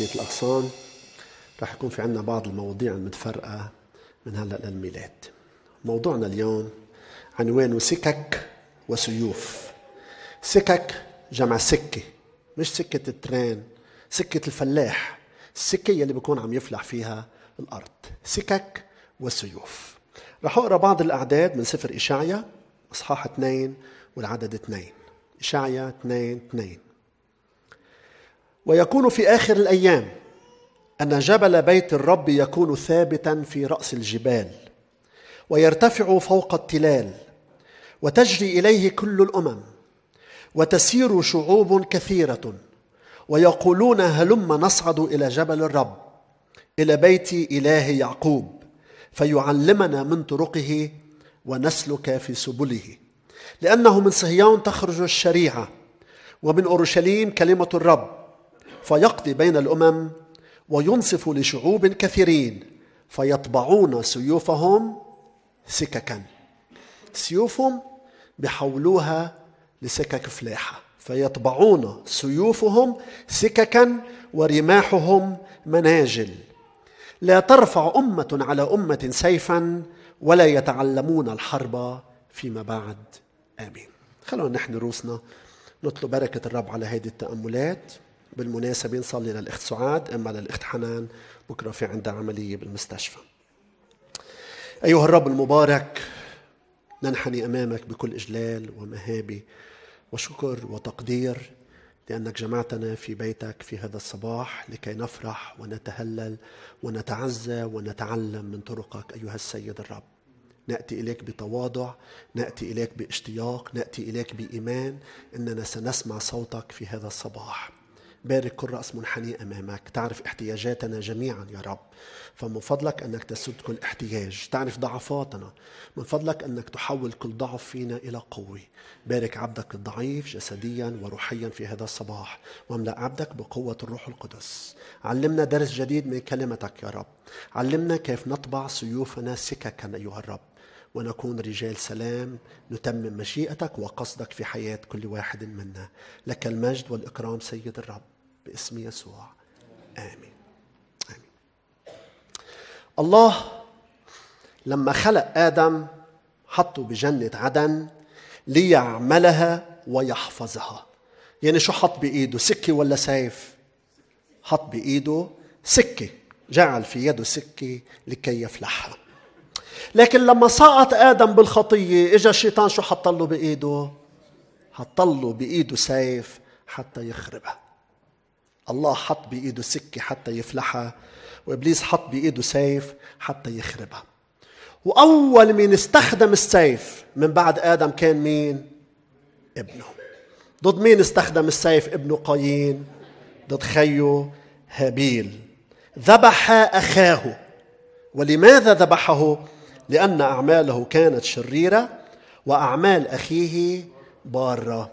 تغطية الأغصان رح يكون في عندنا بعض المواضيع المتفرقة من هلأ للميلاد موضوعنا اليوم عنوانه سكك وسيوف سكك جمع سكة مش سكة التران سكة الفلاح السكة يلي بكون عم يفلح فيها الأرض سكك وسيوف رح أقرأ بعض الأعداد من سفر إشعيا إصحاح 2 والعدد 2 إشعيا 2 2 ويكون في آخر الأيام أن جبل بيت الرب يكون ثابتا في رأس الجبال ويرتفع فوق التلال وتجري إليه كل الأمم وتسير شعوب كثيرة ويقولون هلم نصعد إلى جبل الرب إلى بيت إله يعقوب فيعلمنا من طرقه ونسلك في سبله لأنه من صهيون تخرج الشريعة ومن أورشليم كلمة الرب فيقضي بين الأمم وينصف لشعوب كثيرين فيطبعون سيوفهم سككا سيوفهم بحولوها لسكك فلاحة فيطبعون سيوفهم سككا ورماحهم مناجل لا ترفع أمة على أمة سيفا ولا يتعلمون الحرب فيما بعد آمين خلونا نحن رؤوسنا نطلب بركة الرب على هذه التأملات بالمناسبة نصلي للأخت سعاد أما للأخت حنان بكرة في عندها عملية بالمستشفى أيها الرب المبارك ننحني أمامك بكل إجلال ومهابة وشكر وتقدير لأنك جمعتنا في بيتك في هذا الصباح لكي نفرح ونتهلل ونتعزى ونتعلم من طرقك أيها السيد الرب نأتي إليك بتواضع نأتي إليك باشتياق نأتي إليك بإيمان أننا سنسمع صوتك في هذا الصباح بارك كل رأس منحني أمامك تعرف احتياجاتنا جميعا يا رب فمن فضلك أنك تسد كل احتياج تعرف ضعفاتنا من فضلك أنك تحول كل ضعف فينا إلى قوة بارك عبدك الضعيف جسديا وروحيا في هذا الصباح واملأ عبدك بقوة الروح القدس علمنا درس جديد من كلمتك يا رب علمنا كيف نطبع سيوفنا سككا أيها الرب ونكون رجال سلام نتمم مشيئتك وقصدك في حياة كل واحد منا لك المجد والإكرام سيد الرب باسم يسوع آمين آمين الله لما خلق آدم حطه بجنة عدن ليعملها ويحفظها يعني شو حط بإيده سكة ولا سيف حط بإيده سكة جعل في يده سكة لكي يفلحها لكن لما سقط آدم بالخطية إجا الشيطان شو حطله بإيده حطله بإيده سيف حتى يخربها الله حط بإيده سكة حتى يفلحها وإبليس حط بإيده سيف حتى يخربها وأول من استخدم السيف من بعد آدم كان مين؟ ابنه ضد مين استخدم السيف ابنه قايين؟ ضد خيه هابيل ذبح أخاه ولماذا ذبحه؟ لأن أعماله كانت شريرة وأعمال أخيه بارة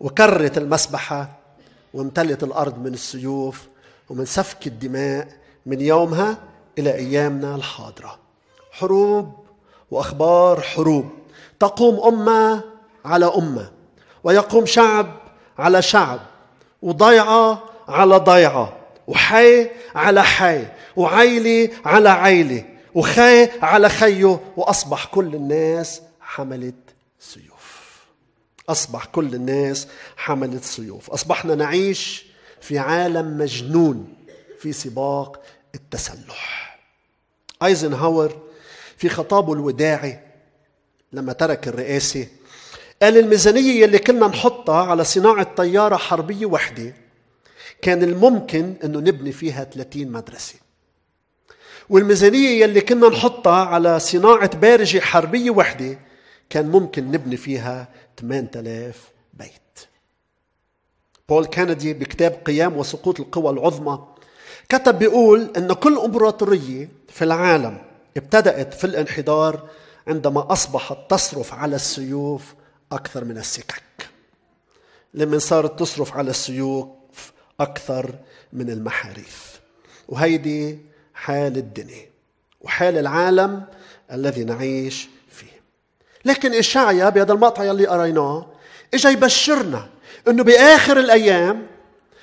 وكرت المسبحة وامتلت الأرض من السيوف ومن سفك الدماء من يومها إلى أيامنا الحاضرة حروب وأخبار حروب تقوم أمة على أمة ويقوم شعب على شعب وضيعة على ضيعة وحي على حي وعيلة على عيلة وخي على خيه وأصبح كل الناس حملت سيوف أصبح كل الناس حملت سيوف أصبحنا نعيش في عالم مجنون في سباق التسلح ايزنهاور في خطابه الوداعي لما ترك الرئاسه قال الميزانيه اللي كنا نحطها على صناعه طياره حربيه وحده كان الممكن انه نبني فيها 30 مدرسه والميزانية يلي كنا نحطها على صناعة بارجة حربية وحدة كان ممكن نبني فيها 8000 بيت بول كندي بكتاب قيام وسقوط القوى العظمى كتب بيقول أن كل إمبراطورية في العالم ابتدأت في الانحدار عندما أصبحت تصرف على السيوف أكثر من السكك لما صارت تصرف على السيوف أكثر من المحاريث وهيدي حال الدنيا وحال العالم الذي نعيش فيه لكن إشعيا بهذا المقطع يلي قريناه إجا يبشرنا أنه بآخر الأيام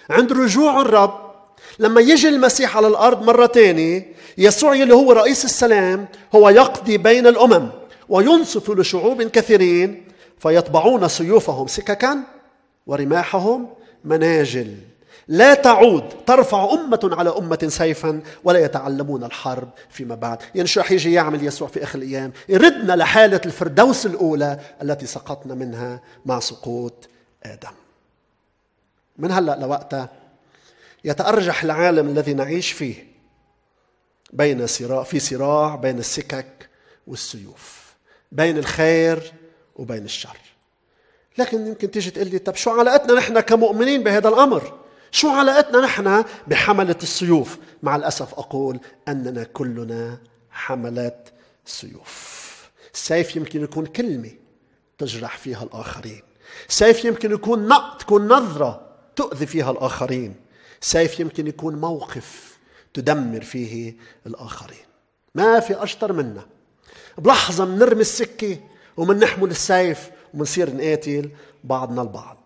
عند رجوع الرب لما يجي المسيح على الأرض مرة تانية يسوع اللي هو رئيس السلام هو يقضي بين الأمم وينصف لشعوب كثيرين فيطبعون سيوفهم سككا ورماحهم مناجل لا تعود ترفع أمة على أمة سيفا ولا يتعلمون الحرب فيما بعد يعني شو رح يجي يعمل يسوع في آخر الأيام يردنا لحالة الفردوس الأولى التي سقطنا منها مع سقوط آدم من هلأ لوقتها يتأرجح العالم الذي نعيش فيه بين صراع في صراع بين السكك والسيوف بين الخير وبين الشر لكن يمكن تيجي تقول لي طب شو علاقتنا نحن كمؤمنين بهذا الامر شو علاقتنا نحن بحملة السيوف مع الأسف أقول أننا كلنا حملة سيوف السيف يمكن يكون كلمة تجرح فيها الآخرين سيف يمكن يكون نقد تكون نظرة تؤذي فيها الآخرين سيف يمكن يكون موقف تدمر فيه الآخرين ما في أشطر منا بلحظة منرمي السكة ومنحمل السيف ومنصير نقاتل بعضنا البعض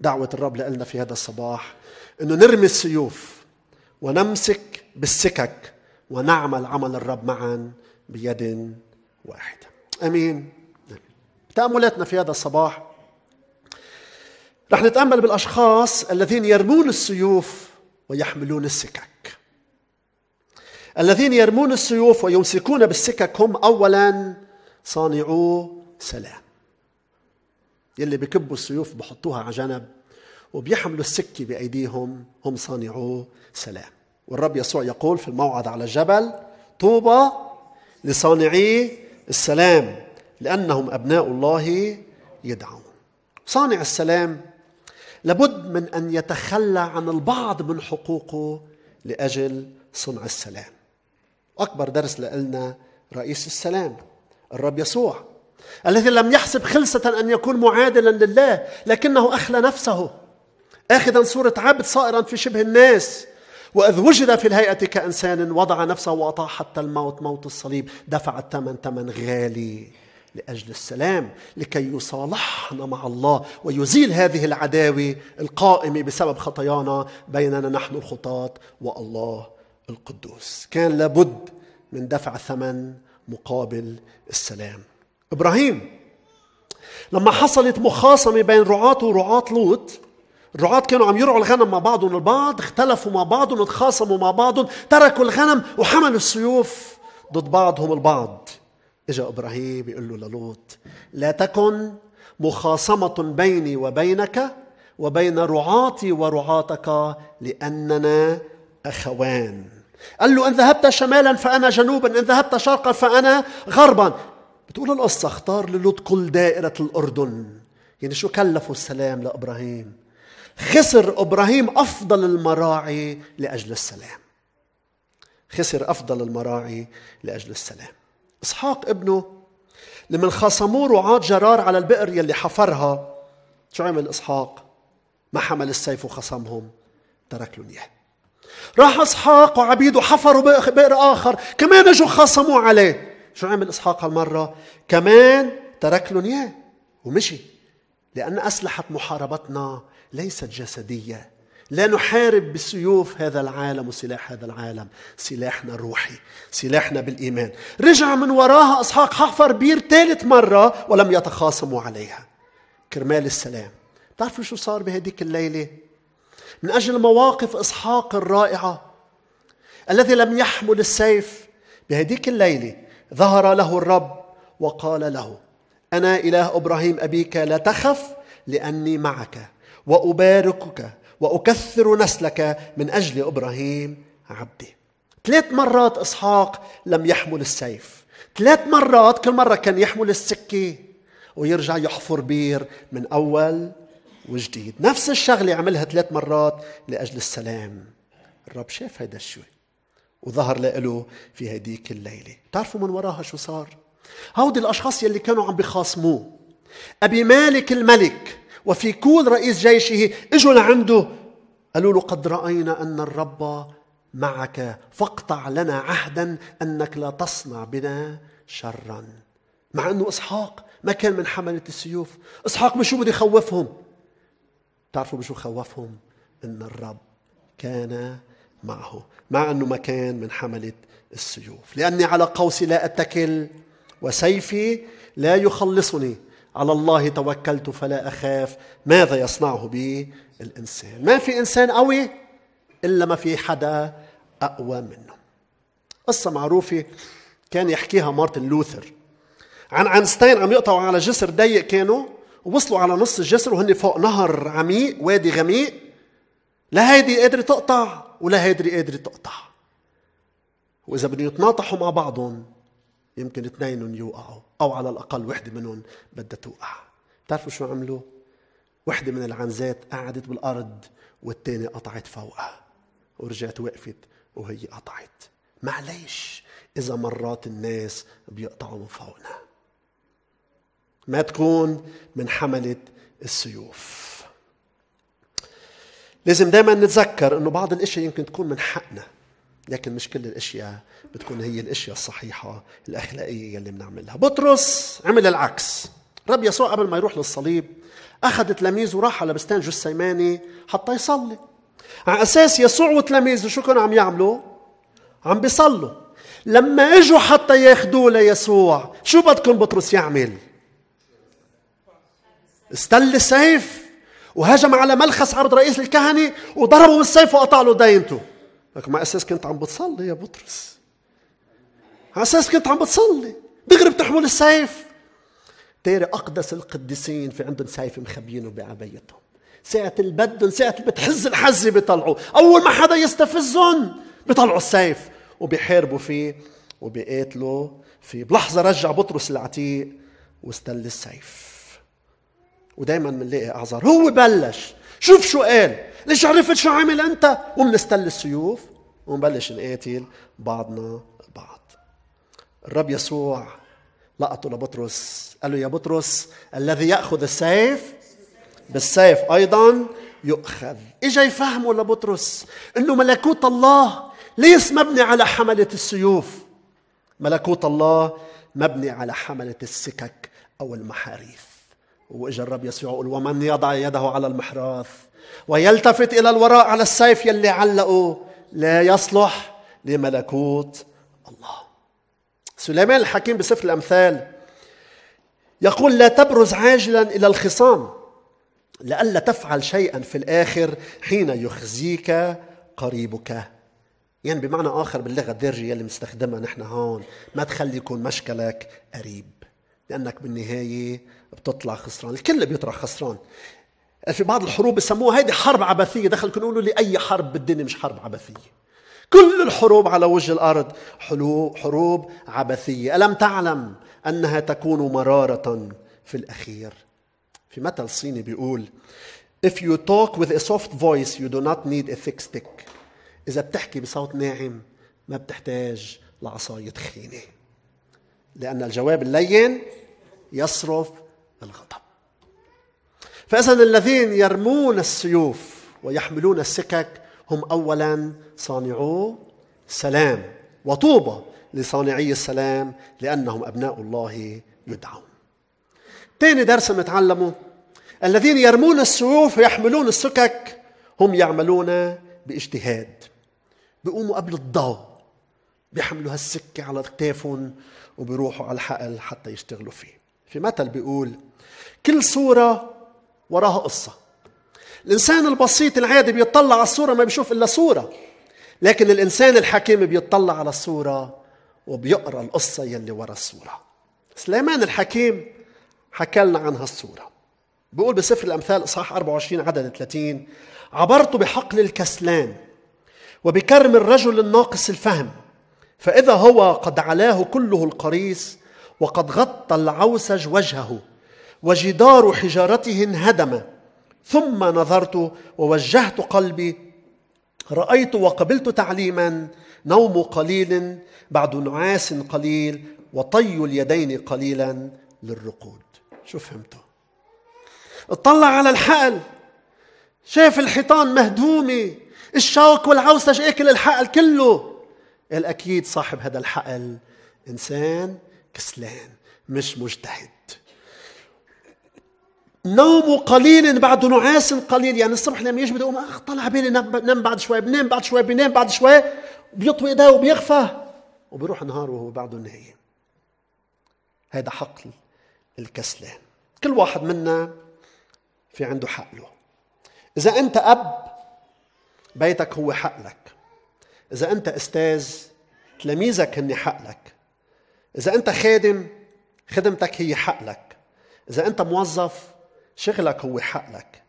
دعوة الرب لنا في هذا الصباح أنه نرمي السيوف ونمسك بالسكك ونعمل عمل الرب معا بيد واحدة أمين تأملاتنا في هذا الصباح رح نتأمل بالأشخاص الذين يرمون السيوف ويحملون السكك الذين يرمون السيوف ويمسكون بالسكك هم أولا صانعو سلام يلي بكبوا السيوف بحطوها على جنب وبيحملوا السكة بأيديهم هم صانعو سلام والرب يسوع يقول في الموعد على الجبل طوبى لصانعي السلام لأنهم أبناء الله يدعون صانع السلام لابد من أن يتخلى عن البعض من حقوقه لأجل صنع السلام أكبر درس لنا رئيس السلام الرب يسوع الذي لم يحسب خلسة أن يكون معادلا لله لكنه أخلى نفسه آخذا صورة عبد صائرا في شبه الناس وإذ وجد في الهيئة كإنسان وضع نفسه وأطاع حتى الموت موت الصليب دفع الثمن ثمن غالي لأجل السلام لكي يصالحنا مع الله ويزيل هذه العداوة القائمة بسبب خطايانا بيننا نحن الخطاة والله القدوس كان لابد من دفع ثمن مقابل السلام إبراهيم لما حصلت مخاصمة بين رعاته ورعاة لوط الرعاة كانوا عم يرعوا الغنم مع بعضهم البعض اختلفوا مع بعضهم تخاصموا مع بعضهم تركوا الغنم وحملوا السيوف ضد بعضهم البعض اجا ابراهيم يقول له للوط لا تكن مخاصمة بيني وبينك وبين رعاتي ورعاتك لأننا أخوان قال له إن ذهبت شمالا فأنا جنوبا إن ذهبت شرقا فأنا غربا بتقول القصة اختار للوط كل دائرة الأردن يعني شو كلفوا السلام لإبراهيم خسر إبراهيم أفضل المراعي لأجل السلام خسر أفضل المراعي لأجل السلام إسحاق ابنه لما خصموا رعاة جرار على البئر يلي حفرها شو عمل إسحاق ما حمل السيف وخصمهم ترك لهم إياه راح إسحاق وعبيده حفروا بئر آخر كمان اجوا خصموا عليه شو عمل إسحاق هالمرة كمان ترك لهم إياه ومشي لأن أسلحة محاربتنا ليست جسدية لا نحارب بسيوف هذا العالم وسلاح هذا العالم سلاحنا الروحي سلاحنا بالإيمان رجع من وراها إسحاق حفر بير ثالث مرة ولم يتخاصموا عليها كرمال السلام تعرفوا شو صار بهديك الليلة من أجل مواقف إسحاق الرائعة الذي لم يحمل السيف بهديك الليلة ظهر له الرب وقال له انا اله ابراهيم ابيك لا تخف لاني معك واباركك واكثر نسلك من اجل ابراهيم عبدي ثلاث مرات اسحاق لم يحمل السيف ثلاث مرات كل مره كان يحمل السكه ويرجع يحفر بير من اول وجديد نفس الشغله عملها ثلاث مرات لاجل السلام الرب شاف هيدا الشيء وظهر لإله في هديك الليلة تعرفوا من وراها شو صار؟ هودي الأشخاص يلي كانوا عم بخاصموه أبي مالك الملك وفي كل رئيس جيشه اجوا لعنده قالوا له قد رأينا أن الرب معك فاقطع لنا عهدا أنك لا تصنع بنا شرا مع أنه إسحاق ما كان من حملة السيوف إسحاق بشو بده يخوفهم تعرفوا بشو خوفهم أن الرب كان معه مع أنه مكان من حملة السيوف لأني على قوسي لا أتكل وسيفي لا يخلصني على الله توكلت فلا أخاف ماذا يصنعه بي الإنسان ما في إنسان قوي إلا ما في حدا أقوى منه قصة معروفة كان يحكيها مارتن لوثر عن أينشتاين عم يقطعوا على جسر ضيق كانوا ووصلوا على نص الجسر وهن فوق نهر عميق وادي غميق لهيدي قادرة تقطع ولا هادري قادر تقطع وإذا بدهم يتناطحوا مع بعضهم يمكن اثنينهم يوقعوا أو على الأقل وحدة منهم بدها توقع بتعرفوا شو عملوا؟ وحدة من العنزات قعدت بالأرض والتانية قطعت فوقها ورجعت وقفت وهي قطعت معليش إذا مرات الناس بيقطعوا من فوقنا ما تكون من حملة السيوف لازم دائما نتذكر انه بعض الاشياء يمكن تكون من حقنا لكن مش كل الاشياء بتكون هي الاشياء الصحيحه الاخلاقيه اللي بنعملها بطرس عمل العكس رب يسوع قبل ما يروح للصليب اخذ تلاميذه وراح على بستان جسيماني حتى يصلي على اساس يسوع وتلاميذه شو كانوا عم يعملوا عم بيصلوا لما اجوا حتى ياخذوه ليسوع شو بدكم بطرس يعمل استل السيف وهجم على ملخس عبد رئيس الكهنة وضربه بالسيف وقطع له دينته لك ما أساس كنت عم بتصلي يا بطرس على أساس كنت عم بتصلي دغري بتحمل السيف تاري أقدس القديسين في عندهم سيف مخبينه بعبيتهم ساعة اللي بدهم ساعة اللي بتحز الحزة بيطلعوه أول ما حدا يستفزهم بيطلعوا السيف وبيحاربوا فيه وبيقاتلوا فيه بلحظة رجع بطرس العتيق واستل السيف ودايما بنلاقي اعذار هو بلش شوف شو قال ليش عرفت شو عمل انت وبنستل السيوف ونبلش نقاتل بعضنا بعض الرب يسوع لقطه لبطرس قال له يا بطرس الذي ياخذ السيف بالسيف ايضا يؤخذ اجا يفهمه لبطرس انه ملكوت الله ليس مبني على حمله السيوف ملكوت الله مبني على حمله السكك او المحاريث واجا الرب يسوع يقول ومن يضع يده على المحراث ويلتفت الى الوراء على السيف يلي علقه لا يصلح لملكوت الله سليمان الحكيم بسفر الامثال يقول لا تبرز عاجلا الى الخصام لئلا تفعل شيئا في الاخر حين يخزيك قريبك يعني بمعنى اخر باللغه الدارجه اللي بنستخدمها نحن هون ما تخلي يكون مشكلك قريب لأنك بالنهاية بتطلع خسران الكل بيطلع خسران في بعض الحروب بسموها هيدي حرب عبثية دخل كنا يقولوا لي أي حرب بالدنيا مش حرب عبثية كل الحروب على وجه الارض حروب عبثيه الم تعلم انها تكون مراره في الاخير في مثل صيني بيقول if you talk with a soft voice you do not need a thick stick اذا بتحكي بصوت ناعم ما بتحتاج لعصايه تخينه لأن الجواب اللين يصرف الغضب فإذا الذين يرمون السيوف ويحملون السكك هم أولا صانعو سلام وطوبى لصانعي السلام لأنهم أبناء الله يدعون ثاني درس نتعلمه الذين يرمون السيوف ويحملون السكك هم يعملون باجتهاد بيقوموا قبل الضوء بيحملوا هالسكة على كتافهم وبيروحوا على الحقل حتى يشتغلوا فيه في مثل بيقول كل صورة وراها قصة الإنسان البسيط العادي بيطلع على الصورة ما بيشوف إلا صورة لكن الإنسان الحكيم بيطلع على الصورة وبيقرأ القصة يلي ورا الصورة سليمان الحكيم حكى لنا عن هالصورة بيقول بسفر الأمثال إصحاح 24 عدد 30 عبرت بحقل الكسلان وبكرم الرجل الناقص الفهم فإذا هو قد علاه كله القريص وقد غطى العوسج وجهه وجدار حجارته انهدم ثم نظرت ووجهت قلبي رأيت وقبلت تعليما نوم قليل بعد نعاس قليل وطي اليدين قليلا للرقود شو فهمته اطلع على الحقل شاف الحيطان مهدومة الشوك والعوسج اكل الحقل كله قال أكيد صاحب هذا الحقل إنسان كسلان مش مجتهد نومه قليل بعده نعاس قليل يعني الصبح لما يجي بده يقوم اخ طلع بالي نام بعد شوي بنام بعد شوي بنام بعد شوي بيطوي ايديه وبيغفى وبيروح نهار وهو بعده نايم هذا حقل الكسلان كل واحد منا في عنده حقله اذا انت اب بيتك هو حقلك إذا أنت أستاذ تلاميذك هن حقلك إذا أنت خادم خدمتك هي حقلك إذا أنت موظف شغلك هو حقلك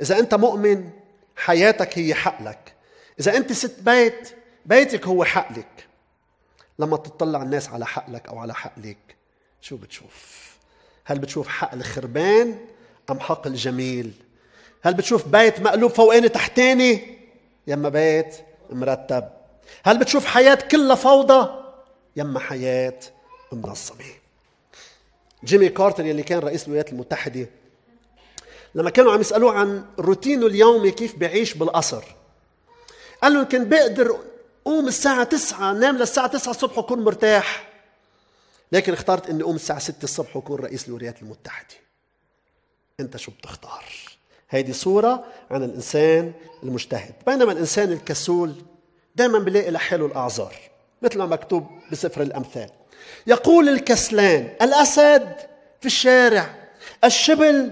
إذا أنت مؤمن حياتك هي حقلك إذا أنت ست بيت بيتك هو حقلك لما تطلع الناس على حقلك أو على حقلك شو بتشوف؟ هل بتشوف حق الخربان أم حق الجميل؟ هل بتشوف بيت مقلوب فوقاني تحتاني؟ يا اما بيت مرتب هل بتشوف حياة كلها فوضى يما حياة منظمة جيمي كارتر يلي كان رئيس الولايات المتحدة لما كانوا عم يسألوه عن روتينه اليومي كيف بعيش بالقصر قال لهم كان بقدر قوم الساعة تسعة نام للساعة تسعة الصبح وكون مرتاح لكن اخترت اني قوم الساعة ستة الصبح وكون رئيس الولايات المتحدة انت شو بتختار هيدي صورة عن الإنسان المجتهد بينما الإنسان الكسول دائما بلاقي لحاله الاعذار مثل ما مكتوب بسفر الامثال يقول الكسلان الاسد في الشارع الشبل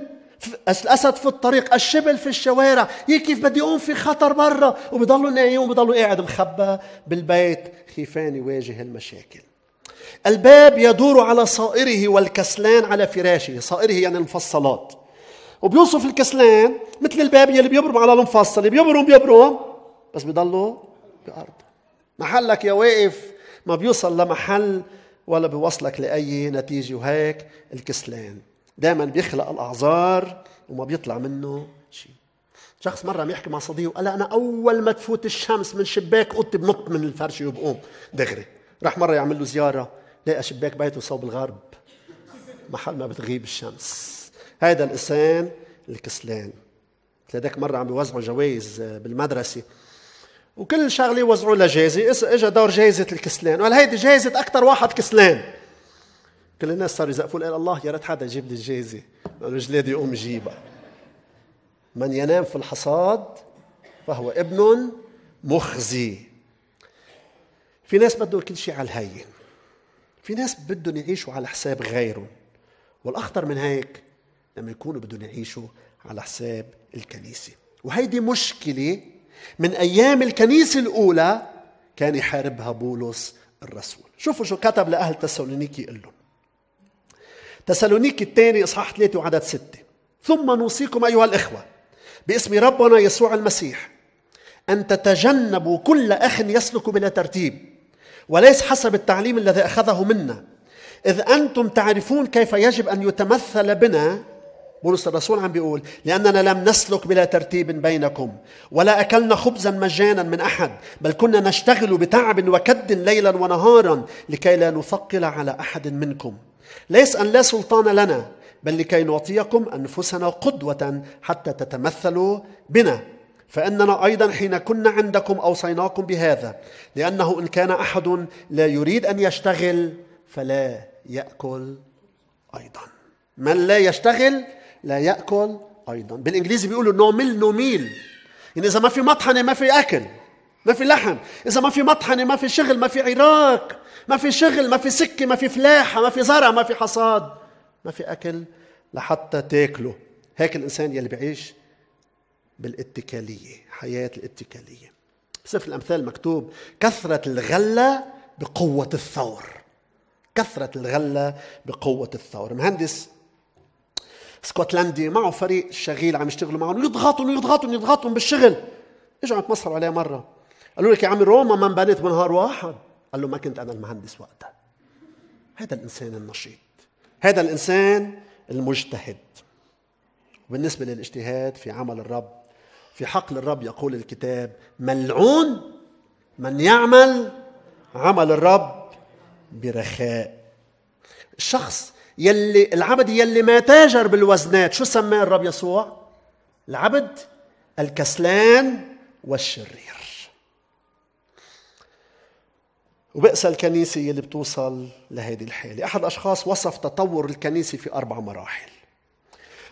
الاسد في الطريق الشبل في الشوارع هي كيف بدي يقوم في خطر برا وبضلوا نايم وبضلوا قاعد مخبى بالبيت خيفان يواجه المشاكل الباب يدور على صائره والكسلان على فراشه صائره يعني المفصلات وبيوصف الكسلان مثل الباب يلي بيبرم على المفصل بيبرم بيبرم بس بيضلوا بأرضه محلك يا واقف ما بيوصل لمحل ولا بيوصلك لأي نتيجة وهيك الكسلان دائما بيخلق الأعذار وما بيطلع منه شيء شخص مرة بيحكي مع صديقه قال أنا أول ما تفوت الشمس من شباك أوضتي بنط من الفرش وبقوم دغري راح مرة يعمل له زيارة لقى شباك بيته صوب الغرب محل ما بتغيب الشمس هذا الإنسان الكسلان لذلك مرة عم بيوزعوا جوائز بالمدرسة وكل شغله يوزعوا لها جائزه اجى دور جائزه الكسلان وقال هيدي جائزه اكثر واحد كسلان كل الناس صاروا يزقفوا قال الله يا ريت حدا يجيب لي الجائزه قالوا جلادي يقوم جيبها من ينام في الحصاد فهو ابن مخزي في ناس بدهم كل شيء على الهين في ناس بدهم يعيشوا على حساب غيرهم والاخطر من هيك لما يكونوا بدهم يعيشوا على حساب الكنيسه وهيدي مشكله من أيام الكنيسة الأولى كان يحاربها بولس الرسول شوفوا شو كتب لأهل تسالونيكي قال لهم تسالونيكي الثاني إصحاح 3 وعدد 6 ثم نوصيكم أيها الإخوة باسم ربنا يسوع المسيح أن تتجنبوا كل أخ يسلك بلا ترتيب وليس حسب التعليم الذي أخذه منا إذ أنتم تعرفون كيف يجب أن يتمثل بنا بولس الرسول عم بيقول لأننا لم نسلك بلا ترتيب بينكم ولا أكلنا خبزا مجانا من أحد بل كنا نشتغل بتعب وكد ليلا ونهارا لكي لا نثقل على أحد منكم ليس أن لا سلطان لنا بل لكي نعطيكم أنفسنا قدوة حتى تتمثلوا بنا فإننا أيضا حين كنا عندكم أوصيناكم بهذا لأنه إن كان أحد لا يريد أن يشتغل فلا يأكل أيضا من لا يشتغل لا يأكل أيضا بالإنجليزي بيقولوا نو ميل نو ميل يعني إذا ما في مطحنة ما في أكل ما في لحم إذا ما في مطحنة ما في شغل ما في عراق ما في شغل ما في سكة ما في فلاحة ما في زرع ما في حصاد ما في أكل لحتى تاكله هيك الإنسان يلي بيعيش بالاتكالية حياة الاتكالية سفر الأمثال مكتوب كثرة الغلة بقوة الثور كثرة الغلة بقوة الثور مهندس سكوتلندي معه فريق شغيل عم يشتغلوا معهم يضغطهم يضغطهم يضغطهم بالشغل اجوا عم يتمسخروا عليه مره قالوا لك يا عمي روما ما انبنت بنهار واحد قال له ما كنت انا المهندس وقتها هذا الانسان النشيط هذا الانسان المجتهد بالنسبه للاجتهاد في عمل الرب في حقل الرب يقول الكتاب ملعون من يعمل عمل الرب برخاء الشخص يلي العبد يلي ما تاجر بالوزنات شو سماه الرب يسوع العبد الكسلان والشرير وبئس الكنيسة يلي بتوصل لهذه الحالة أحد الأشخاص وصف تطور الكنيسة في أربع مراحل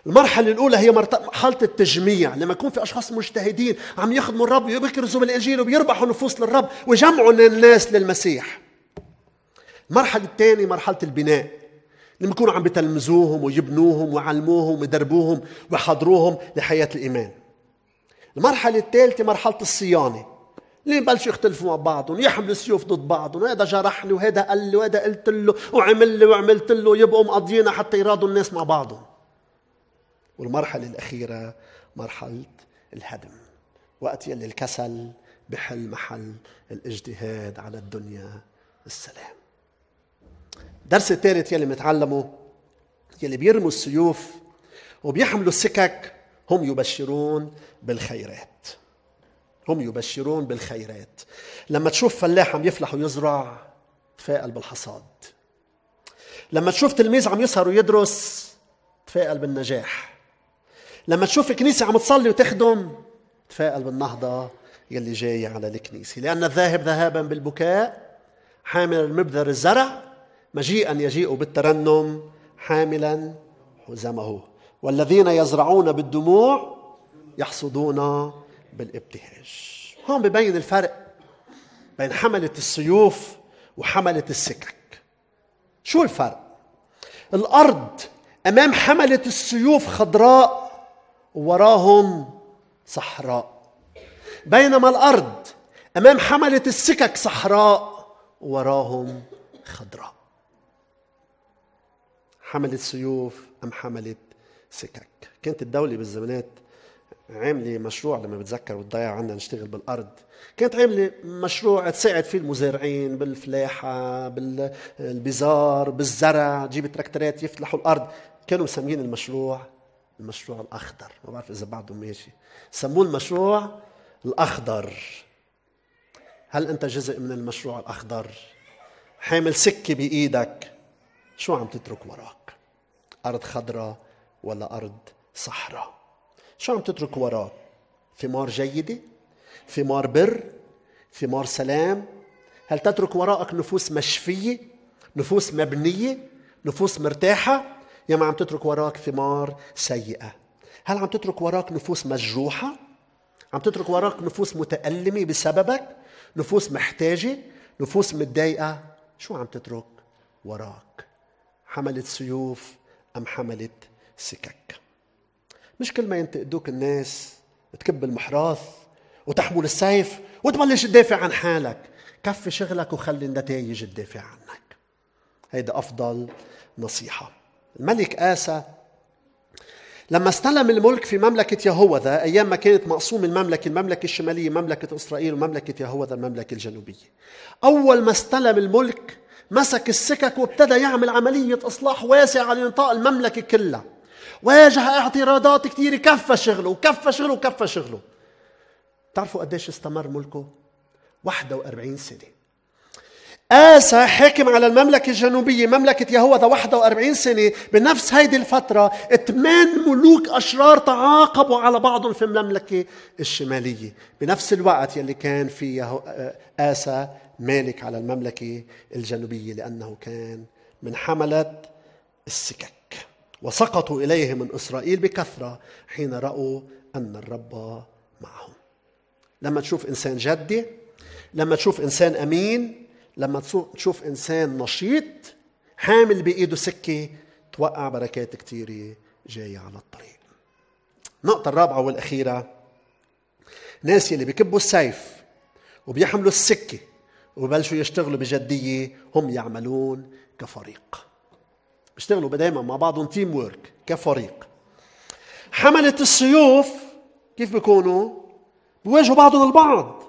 المرحلة الأولى هي مرحلة التجميع لما يكون في أشخاص مجتهدين عم يخدموا الرب ويبكرزوا بالإنجيل وبيربحوا نفوس للرب ويجمعوا الناس للمسيح المرحلة الثانية مرحلة البناء لما يكونوا عم بتلمزوهم ويبنوهم وعلموهم ويدربوهم ويحضروهم لحياة الإيمان المرحلة الثالثة مرحلة الصيانة اللي ببلشوا يختلفوا مع بعضهم يحملوا السيوف ضد بعضهم هذا جرحني وهذا قال لي وهذا قلت له وعمل لي وعملت له يبقوا مقضينا حتى يرادوا الناس مع بعضهم والمرحلة الأخيرة مرحلة الهدم وقت يلي الكسل بحل محل الاجتهاد على الدنيا السلام الدرس الثالث يلي بنتعلمه يلي بيرموا السيوف وبيحملوا السكك هم يبشرون بالخيرات هم يبشرون بالخيرات لما تشوف فلاح عم يفلح ويزرع تفائل بالحصاد لما تشوف تلميذ عم يسهر ويدرس تفائل بالنجاح لما تشوف كنيسة عم تصلي وتخدم تفائل بالنهضة يلي جاي على الكنيسة لأن الذاهب ذهابا بالبكاء حامل المبذر الزرع مجيئا يجيء بالترنم حاملا حزمه والذين يزرعون بالدموع يحصدون بالابتهاج هون ببين الفرق بين حملة السيوف وحملة السكك شو الفرق؟ الأرض أمام حملة السيوف خضراء ووراهم صحراء بينما الأرض أمام حملة السكك صحراء وراهم خضراء حملت سيوف أم حملت سكك كانت الدولة بالزمانات عاملة مشروع لما بتذكر والضيع عندنا نشتغل بالأرض كانت عاملة مشروع تساعد فيه المزارعين بالفلاحة بالبزار بالزرع تجيب تراكترات يفلحوا الأرض كانوا مسميين المشروع المشروع الأخضر ما بعرف إذا بعده ماشي سموه المشروع الأخضر هل أنت جزء من المشروع الأخضر حامل سكة بإيدك شو عم تترك وراك أرض خضراء ولا أرض صحراء شو عم تترك وراك ثمار جيدة ثمار بر ثمار سلام هل تترك وراءك نفوس مشفية نفوس مبنية نفوس مرتاحة يا ما عم تترك وراك ثمار سيئة هل عم تترك وراك نفوس مجروحة عم تترك وراك نفوس متألمة بسببك نفوس محتاجة نفوس متضايقة شو عم تترك وراك حملت سيوف أم حملت سكك مش كل ما ينتقدوك الناس تكب المحراث وتحمل السيف وتبلش تدافع عن حالك كفي شغلك وخلي النتائج تدافع عنك هيدا أفضل نصيحة الملك آسى لما استلم الملك في مملكة يهوذا أيام ما كانت مقسوم المملكة المملكة الشمالية مملكة إسرائيل ومملكة يهوذا المملكة الجنوبية أول ما استلم الملك مسك السكك وابتدى يعمل عملية إصلاح واسع على نطاق المملكة كلها واجه اعتراضات كثيرة كفى شغله وكفى شغله وكفى شغله تعرفوا قديش استمر ملكه؟ 41 سنة آسى حاكم على المملكة الجنوبية مملكة يهوذا 41 سنة بنفس هيدي الفترة ثمان ملوك أشرار تعاقبوا على بعضهم في المملكة الشمالية بنفس الوقت يلي كان في آه، آسى مالك على المملكة الجنوبية لأنه كان من حملة السكك وسقطوا إليه من إسرائيل بكثرة حين رأوا أن الرب معهم لما تشوف إنسان جدي لما تشوف إنسان أمين لما تشوف إنسان نشيط حامل بإيده سكة توقع بركات كثيرة جاية على الطريق النقطة الرابعة والأخيرة ناس يلي بكبوا السيف وبيحملوا السكة وبلشوا يشتغلوا بجدية هم يعملون كفريق بيشتغلوا دائما مع بعضهم تيم وورك كفريق حملة السيوف كيف بيكونوا؟ بيواجهوا بعضهم البعض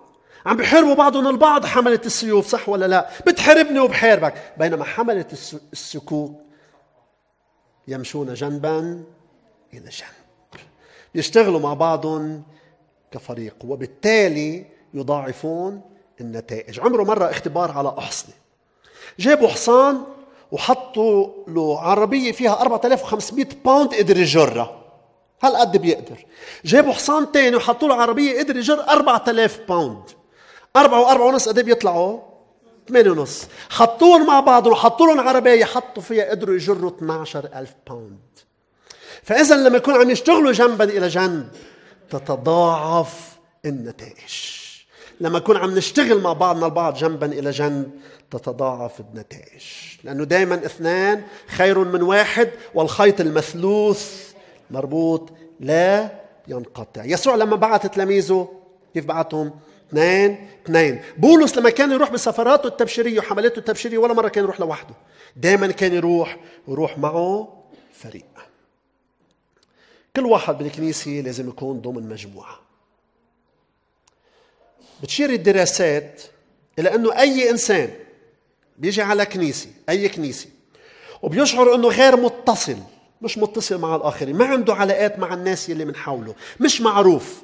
عم بيحاربوا بعضهم البعض حملة السيوف صح ولا لا؟ بتحاربني وبحاربك بينما حملة السكوك يمشون جنبا إلى جنب بيشتغلوا مع بعضهم كفريق وبالتالي يضاعفون النتائج عمره مرة اختبار على أحصنة جابوا حصان وحطوا له عربية فيها 4500 باوند قدر يجرها هالقد بيقدر جابوا حصان تاني وحطوا له عربية قدر يجر 4000 باوند أربعة وأربعة ونص قد إيه بيطلعوا؟ ثمانية ونص حطوهم مع بعض وحطوا لهم عربية حطوا فيها قدروا يجروا 12000 باوند فإذا لما يكون عم يشتغلوا جنبا إلى جنب تتضاعف النتائج لما نكون عم نشتغل مع بعضنا البعض جنبا إلى جنب تتضاعف النتائج لأنه دايما اثنان خير من واحد والخيط المثلوث مربوط لا ينقطع يسوع لما بعث تلاميذه كيف بعثهم اثنين اثنين بولس لما كان يروح بسفراته التبشيرية وحملاته التبشيرية ولا مرة كان يروح لوحده دايما كان يروح ويروح معه فريق كل واحد بالكنيسة لازم يكون ضمن مجموعة بتشير الدراسات إلى أنه أي إنسان بيجي على كنيسة أي كنيسة وبيشعر أنه غير متصل مش متصل مع الآخرين ما عنده علاقات مع الناس اللي من حوله مش معروف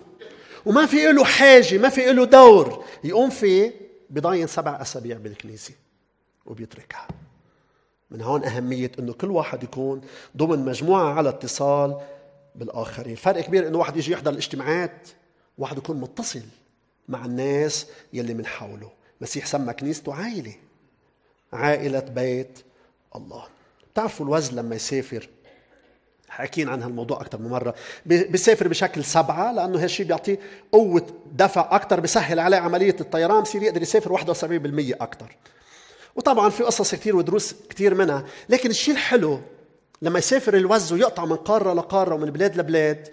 وما في له حاجة ما في له دور يقوم فيه بضاين سبع أسابيع بالكنيسة وبيتركها من هون أهمية أنه كل واحد يكون ضمن مجموعة على اتصال بالآخرين فرق كبير أنه واحد يجي يحضر الاجتماعات واحد يكون متصل مع الناس يلي من حوله المسيح سمى كنيسته عائلة عائلة بيت الله بتعرفوا الوز لما يسافر حاكين عن هالموضوع اكثر من مره بيسافر بشكل سبعه لانه هالشيء بيعطيه قوه دفع اكثر بسهل عليه عمليه الطيران بصير يقدر يسافر 71% اكثر وطبعا في قصص كثير ودروس كثير منها لكن الشيء الحلو لما يسافر الوز ويقطع من قاره لقاره ومن بلاد لبلاد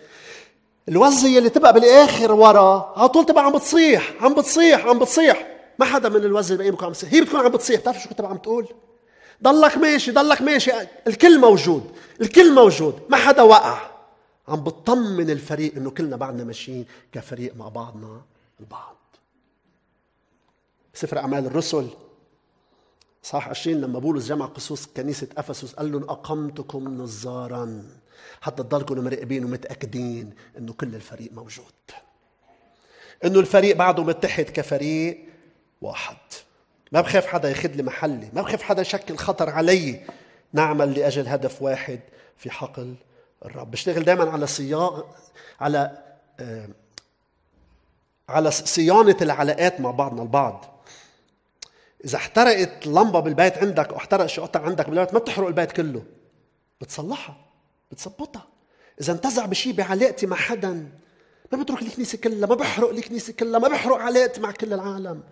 الوزية اللي تبقى بالاخر ورا على طول تبقى عم بتصيح عم بتصيح عم بتصيح ما حدا من الوزة اللي بيكون عم بتصيح هي بتكون عم بتصيح بتعرف شو كنت عم تقول ضلك ماشي ضلك ماشي الكل موجود الكل موجود ما حدا وقع عم بتطمن الفريق انه كلنا بعدنا ماشيين كفريق مع بعضنا البعض سفر اعمال الرسل صح 20 لما بولس جمع قصوص كنيسه افسس قال لهم اقمتكم نزارا حتى تضلكم مراقبين ومتاكدين انه كل الفريق موجود انه الفريق بعده متحد كفريق واحد ما بخاف حدا ياخذ لي محلي ما بخاف حدا يشكل خطر علي نعمل لاجل هدف واحد في حقل الرب بشتغل دائما على صياغ على آه، على صيانه العلاقات مع بعضنا البعض اذا احترقت لمبه بالبيت عندك او احترق شيء عندك بالبيت ما بتحرق البيت كله بتصلحها بتظبطها اذا انتزع بشيء بعلاقتي مع حدا ما بترك الكنيسة كلها ما بحرق الكنيسة كلها ما بحرق علاقتي مع كل العالم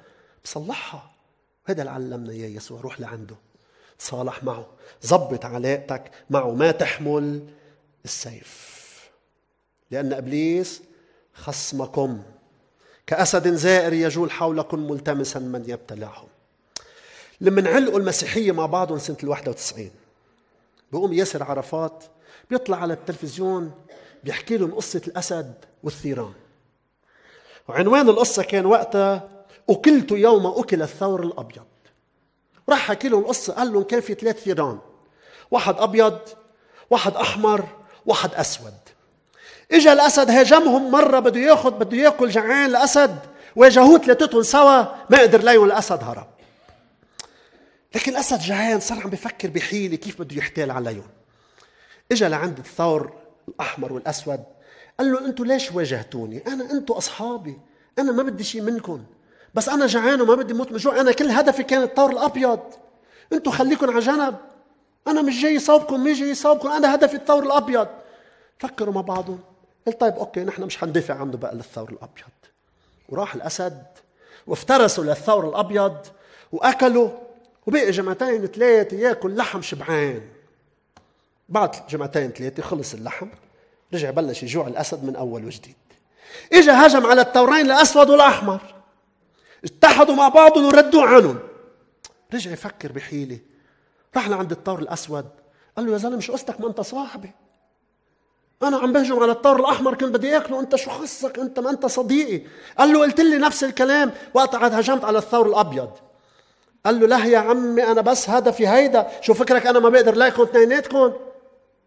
بصلحها هذا اللي علمنا اياه يسوع روح لعنده تصالح معه ظبط علاقتك معه ما تحمل السيف لأن إبليس خصمكم كأسد زائر يجول حولكم ملتمسا من يبتلعهم لما نعلقوا المسيحية مع بعضهم سنة ال 91 بقوم ياسر عرفات بيطلع على التلفزيون بيحكي لهم قصة الأسد والثيران وعنوان القصة كان وقتها أكلت يوم أكل الثور الأبيض راح حكي لهم القصة قال لهم كان في ثلاث ثيران واحد أبيض واحد أحمر واحد أسود إجا الاسد هاجمهم مره بده ياخذ بده ياكل جعان الاسد واجهوه ثلاثتهم سوا ما قدر ليهم الاسد هرب لكن الاسد جعان صار عم بفكر بحيله كيف بده يحتال عليهم اجى لعند الثور الاحمر والاسود قال له انتم ليش واجهتوني انا انتم اصحابي انا ما بدي شيء منكم بس انا جعان وما بدي موت من جوع انا كل هدفي كان الثور الابيض انتم خليكم على جنب انا مش جاي صوبكم مش جاي يصاوبكم انا هدفي الثور الابيض فكروا مع بعضهم قال طيب اوكي نحن مش حندافع عنه بقى للثور الابيض وراح الاسد وافترسوا للثور الابيض واكلوا وبقي جمعتين ثلاثه ياكل لحم شبعان بعد جمعتين ثلاثة خلص اللحم رجع بلش يجوع الأسد من أول وجديد إجا هجم على الثورين الأسود والأحمر اتحدوا مع بعضهم وردوا عنهم رجع يفكر بحيلة راح لعند الثور الأسود قال له يا زلمة شو قصتك ما أنت صاحبي أنا عم بهجم على الثور الأحمر كنت بدي آكله أنت شو خصك أنت ما أنت صديقي قال له قلت لي نفس الكلام وقت عاد هجمت على الثور الأبيض قال له له يا عمي أنا بس هدفي هيدا شو فكرك أنا ما بقدر لاقيكم اثنيناتكم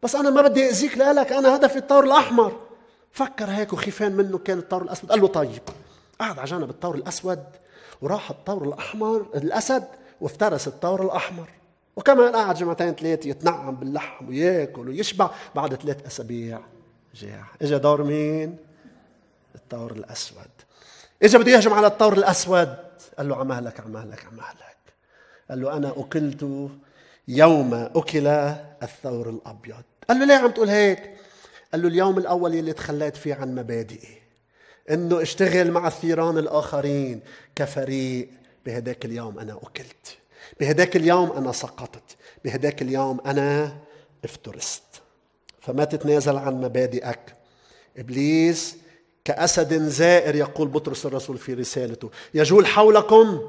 بس انا ما بدي اذيك لك انا هدفي الطور الاحمر فكر هيك وخيفان منه كان الطور الاسود قال له طيب قعد على جنب الطور الاسود وراح الطور الاحمر الاسد وافترس الطور الاحمر وكمان قعد جمعتين ثلاثة يتنعم باللحم وياكل ويشبع بعد ثلاث أسابيع جاع إجا دور مين؟ الطور الأسود إجا بده يهجم على الطور الأسود قال له عمالك عمالك عمالك قال له أنا أكلت يوم أكل الثور الأبيض قال له ليه عم تقول هيك قال له اليوم الأول يلي تخليت فيه عن مبادئي انه اشتغل مع الثيران الاخرين كفريق بهداك اليوم انا اكلت بهداك اليوم انا سقطت بهداك اليوم انا افترست فما تتنازل عن مبادئك ابليس كاسد زائر يقول بطرس الرسول في رسالته يجول حولكم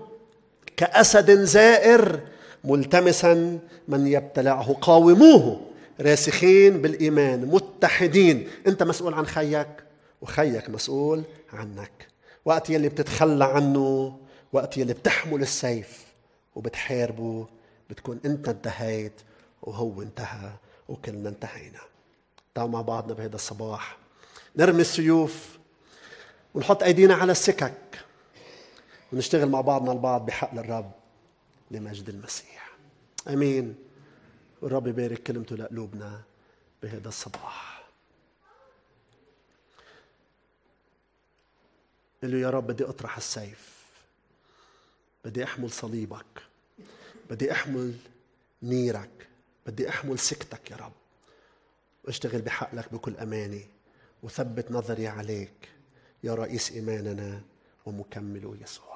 كاسد زائر ملتمسا من يبتلعه قاوموه راسخين بالإيمان متحدين أنت مسؤول عن خيك وخيك مسؤول عنك وقت يلي بتتخلى عنه وقت يلي بتحمل السيف وبتحاربه بتكون أنت انتهيت وهو انتهى وكلنا انتهينا تعالوا مع بعضنا بهذا الصباح نرمي السيوف ونحط أيدينا على السكك ونشتغل مع بعضنا البعض بحق للرب لمجد المسيح امين والرب يبارك كلمته لقلوبنا بهذا الصباح قال له يا رب بدي اطرح السيف بدي احمل صليبك بدي احمل نيرك بدي احمل سكتك يا رب واشتغل بحقلك بكل اماني وثبت نظري عليك يا رئيس ايماننا ومكمله يسوع